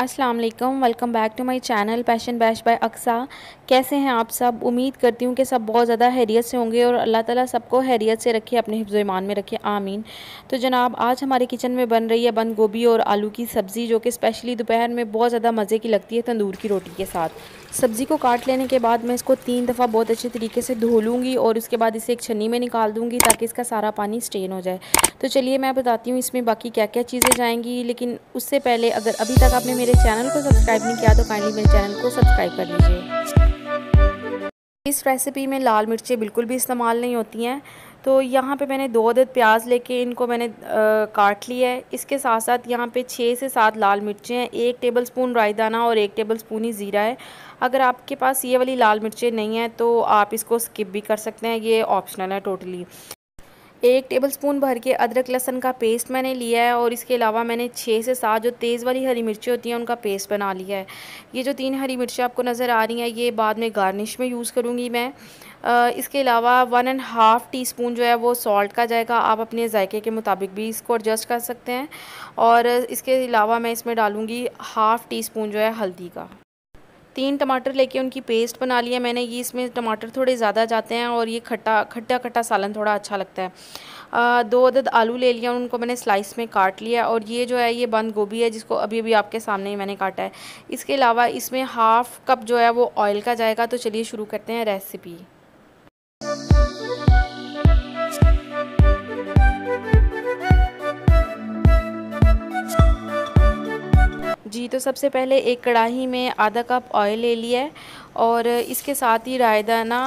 अस्सलाम वालेकुम welcome back to my channel passion bash by Aqsa कैसे हैं आप सब उम्मीद करती हूँ कि सब बहुत ज़्यादा हैरियत से होंगे और अल्लाह ताला सबको हैरियत से रखे अपने हिफ्ज़ ईमान में रखे आमीन तो जनाब आज हमारे किचन में बन रही है बंद गोभी और आलू की सब्ज़ी जो कि स्पेशली दोपहर में बहुत ज़्यादा मज़े की लगती है तंदूर की रोटी के साथ सब्ज़ी को काट लेने के बाद मैं इसको तीन दफ़ा बहुत अच्छे तरीके से धो लूँगी और उसके बाद इसे एक छन्नी में निकाल दूँगी ताकि इसका सारा पानी स्टेन हो जाए तो चलिए मैं बताती हूँ इसमें बाकी क्या क्या चीज़ें जाएंगी लेकिन उससे पहले अगर अभी तक आपने मेरे चैनल को सब्सक्राइब नहीं किया तो काइंडली मेरे चैनल को सब्सक्राइब कर लीजिए इस रेसिपी में लाल मिर्चें बिल्कुल भी इस्तेमाल नहीं होती हैं तो यहाँ पे मैंने दो अदद प्याज लेके इनको मैंने आ, काट लिया है इसके साथ साथ यहाँ पे छः से सात लाल मिर्चें हैं एक टेबल स्पून रायदाना और एक टेबल स्पून ही ज़ीरा है अगर आपके पास ये वाली लाल मिर्चें नहीं हैं तो आप इसको स्किप भी कर सकते हैं ये ऑप्शनल है टोटली एक टेबल स्पून भर के अदरक लहसन का पेस्ट मैंने लिया है और इसके अलावा मैंने छः से सात जो तेज़ वाली हरी मिर्ची होती हैं उनका पेस्ट बना लिया है ये जो तीन हरी मिर्ची आपको नज़र आ रही हैं ये बाद में गार्निश में यूज़ करूँगी मैं इसके अलावा one and half teaspoon जो है वो सॉल्ट का जाएगा आप अपने जायके के मुताबिक भी इसको एडजस्ट कर सकते हैं और इसके अलावा मैं इसमें डालूँगी हाफ़ टी स्पून जो है हल्दी का तीन टमाटर लेके उनकी पेस्ट बना लिया मैंने ये इसमें टमाटर थोड़े ज़्यादा जाते हैं और ये खट्टा खट्टा खट्टा सालन थोड़ा अच्छा लगता है आ, दो अदद आलू ले लिया उनको मैंने स्लाइस में काट लिया और ये जो है ये बंद गोभी है जिसको अभी अभी आपके सामने ही मैंने काटा है इसके अलावा इसमें हाफ़ कप जो है वो ऑयल का जाएगा तो चलिए शुरू करते हैं रेसिपी जी तो सबसे पहले एक कढ़ाई में आधा कप ऑयल ले लिया है और इसके साथ ही रायदाना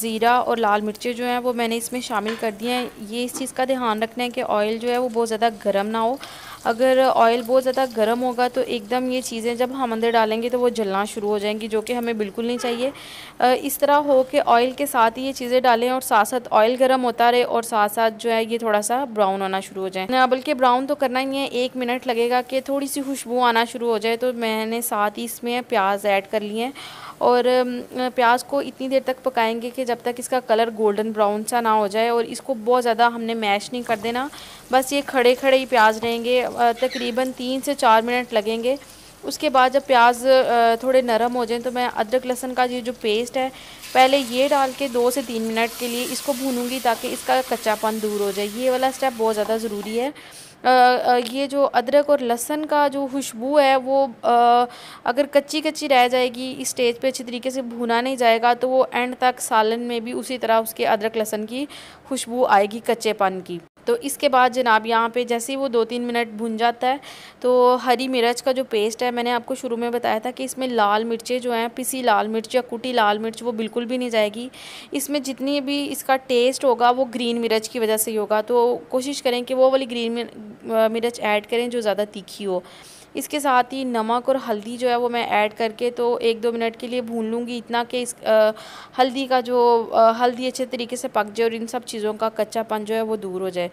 ज़ीरा और लाल मिर्चें जो हैं वो मैंने इसमें शामिल कर दिए हैं ये इस चीज़ का ध्यान रखना है कि ऑयल जो है वो बहुत ज़्यादा गर्म ना हो अगर ऑयल बहुत ज़्यादा गर्म होगा तो एकदम ये चीज़ें जब हम अंदर डालेंगे तो वो जलना शुरू हो जाएंगी जो कि हमें बिल्कुल नहीं चाहिए इस तरह हो कि ऑयल के साथ ही ये चीज़ें डालें और साथ साथ ऑयल गर्म होता रहे और साथ साथ जो है ये थोड़ा सा ब्राउन होना शुरू हो जाए बल्कि ब्राउन तो करना ही है एक मिनट लगेगा कि थोड़ी सी खुशबू आना शुरू हो जाए तो मैंने साथ ही इसमें प्याज ऐड कर लिए हैं और प्याज को इतनी देर तक पकाएंगे कि जब तक इसका कलर गोल्डन ब्राउन सा ना हो जाए और इसको बहुत ज़्यादा हमने मैश नहीं कर देना बस ये खड़े खड़े ही प्याज रहेंगे तकरीबन तीन से चार मिनट लगेंगे उसके बाद जब प्याज थोड़े नरम हो जाएं तो मैं अदरक लहसन का ये जो पेस्ट है पहले ये डाल के दो से तीन मिनट के लिए इसको भूनूंगी ताकि इसका कच्चापन दूर हो जाए ये वाला स्टेप बहुत ज़्यादा ज़रूरी है आ, आ, ये जो अदरक और लहसन का जो खुशबू है वो आ, अगर कच्ची कच्ची रह जाएगी इस स्टेज पे अच्छी तरीके से भुना नहीं जाएगा तो वो एंड तक सालन में भी उसी तरह उसके अदरक लहसन की खुशबू आएगी कच्चेपन की तो इसके बाद जनाब यहाँ पे जैसे ही वो दो तीन मिनट भुन जाता है तो हरी मिर्च का जो पेस्ट है मैंने आपको शुरू में बताया था कि इसमें लाल मिर्चें जो हैं पिसी लाल मिर्च या कुटी लाल मिर्च वो बिल्कुल भी नहीं जाएगी इसमें जितनी भी इसका टेस्ट होगा वो ग्रीन मिर्च की वजह से ही होगा तो कोशिश करें कि वो वाली ग्रीन मिर्च ऐड करें जो ज़्यादा तीखी हो इसके साथ ही नमक और हल्दी जो है वो मैं ऐड करके तो एक दो मिनट के लिए भून लूँगी इतना कि इस आ, हल्दी का जो आ, हल्दी अच्छे तरीके से पक जाए और इन सब चीज़ों का कच्चापन जो है वो दूर हो जाए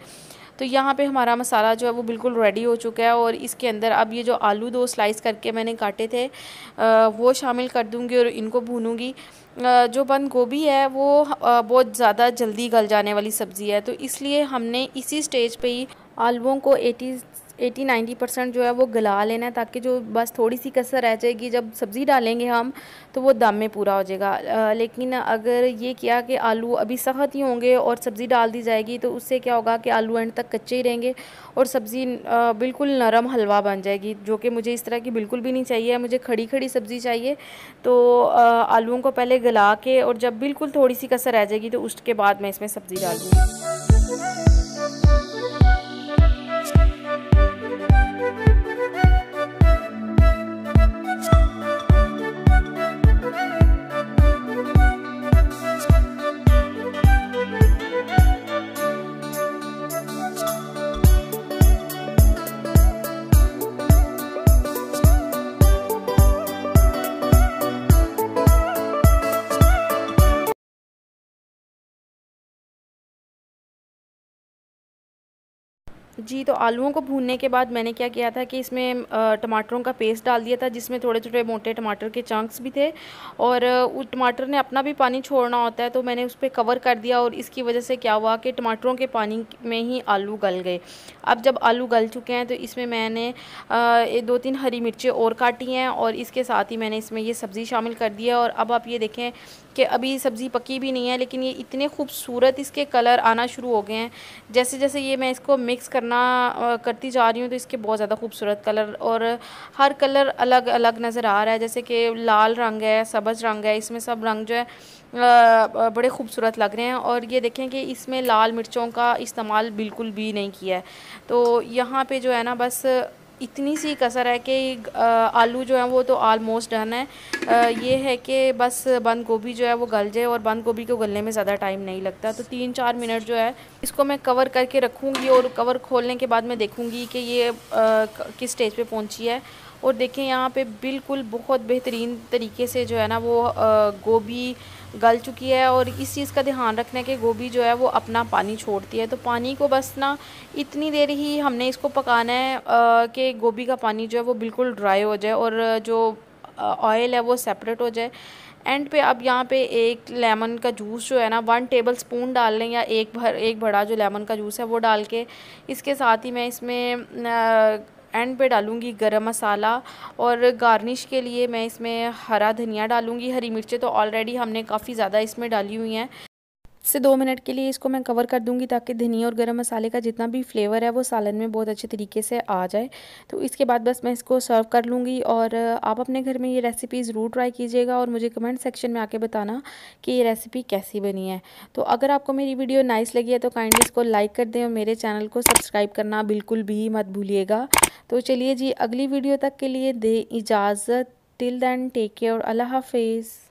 तो यहाँ पे हमारा मसाला जो है वो बिल्कुल रेडी हो चुका है और इसके अंदर अब ये जो आलू दो स्लाइस करके मैंने काटे थे आ, वो शामिल कर दूँगी और इनको भूनूँगी जो बंद गोभी है वो बहुत ज़्यादा जल्दी गल जाने वाली सब्ज़ी है तो इसलिए हमने इसी स्टेज पे ही आलुओं को एटी एटी नाइन्टी परसेंट जो है वो गला लेना है ताकि जो बस थोड़ी सी कसर रह जाएगी जब सब्ज़ी डालेंगे हम तो वो दम में पूरा हो जाएगा लेकिन अगर ये किया कि आलू अभी सख्त ही होंगे और सब्ज़ी डाल दी जाएगी तो उससे क्या होगा कि आलू एंड तक कच्चे ही रहेंगे और सब्ज़ी बिल्कुल नरम हलवा बन जाएगी जो कि मुझे इस तरह की बिल्कुल भी नहीं चाहिए मुझे खड़ी खड़ी सब्ज़ी चाहिए तो आलुओं को पहले गला के और जब बिल्कुल थोड़ी सी कसर रह जाएगी तो उसके बाद मैं इसमें सब्ज़ी डालूँगी जी तो आलूओं को भूनने के बाद मैंने क्या किया था कि इसमें टमाटरों का पेस्ट डाल दिया था जिसमें थोड़े छोटे मोटे टमाटर के चंक्स भी थे और उस टमाटर ने अपना भी पानी छोड़ना होता है तो मैंने उस पर कवर कर दिया और इसकी वजह से क्या हुआ कि टमाटरों के पानी में ही आलू गल गए अब जब आलू गल चुके हैं तो इसमें मैंने दो तीन हरी मिर्चें और काटी हैं और इसके साथ ही मैंने इसमें ये सब्ज़ी शामिल कर दी है और अब आप ये देखें कि अभी सब्ज़ी पकी भी नहीं है लेकिन ये इतने खूबसूरत इसके कलर आना शुरू हो गए हैं जैसे जैसे ये मैं इसको मिक्स कर करना करती जा रही हूँ तो इसके बहुत ज़्यादा खूबसूरत कलर और हर कलर अलग अलग नज़र आ रहा है जैसे कि लाल रंग है सब्ज़ रंग है इसमें सब रंग जो है बड़े खूबसूरत लग रहे हैं और ये देखें कि इसमें लाल मिर्चों का इस्तेमाल बिल्कुल भी नहीं किया है तो यहाँ पे जो है ना बस इतनी सी कसर है कि आलू जो है वो तो आलमोस्ट डन है ये है कि बस बंद गोभी जो है वो गल जाए और बंद गोभी को गलने में ज़्यादा टाइम नहीं लगता तो तीन चार मिनट जो है इसको मैं कवर करके रखूँगी और कवर खोलने के बाद मैं देखूँगी कि ये किस स्टेज पे पहुँची है और देखें यहाँ पे बिल्कुल बहुत बेहतरीन तरीके से जो है ना वो गोभी गल चुकी है और इस चीज़ का ध्यान रखना है कि गोभी जो है वो अपना पानी छोड़ती है तो पानी को बस ना इतनी देर ही हमने इसको पकाना है कि गोभी का पानी जो है वो बिल्कुल ड्राई हो जाए और जो ऑयल है वो सेपरेट हो जाए एंड पे अब यहाँ पे एक लेमन का जूस जो है ना वन टेबल स्पून डाल लें या एक भर एक बड़ा जो लेमन का जूस है वो डाल के इसके साथ ही मैं इसमें एंड पे डालूँगी गरम मसाला और गार्निश के लिए मैं इसमें हरा धनिया डालूँगी हरी मिर्चें तो ऑलरेडी हमने काफ़ी ज़्यादा इसमें डाली हुई हैं से दो मिनट के लिए इसको मैं कवर कर दूंगी ताकि धनिया और गरम मसाले का जितना भी फ्लेवर है वो सालन में बहुत अच्छे तरीके से आ जाए तो इसके बाद बस मैं इसको सर्व कर लूँगी और आप अपने घर में ये रेसिपी ज़रूर ट्राई कीजिएगा और मुझे कमेंट सेक्शन में आके बताना कि ये रेसिपी कैसी बनी है तो अगर आपको मेरी वीडियो नाइस लगी है तो काइंडली इसको लाइक कर दें और मेरे चैनल को सब्सक्राइब करना बिल्कुल भी मत भूलिएगा तो चलिए जी अगली वीडियो तक के लिए दे इजाज़त टिल दैन टेक केयर अल्लाह हाफिज़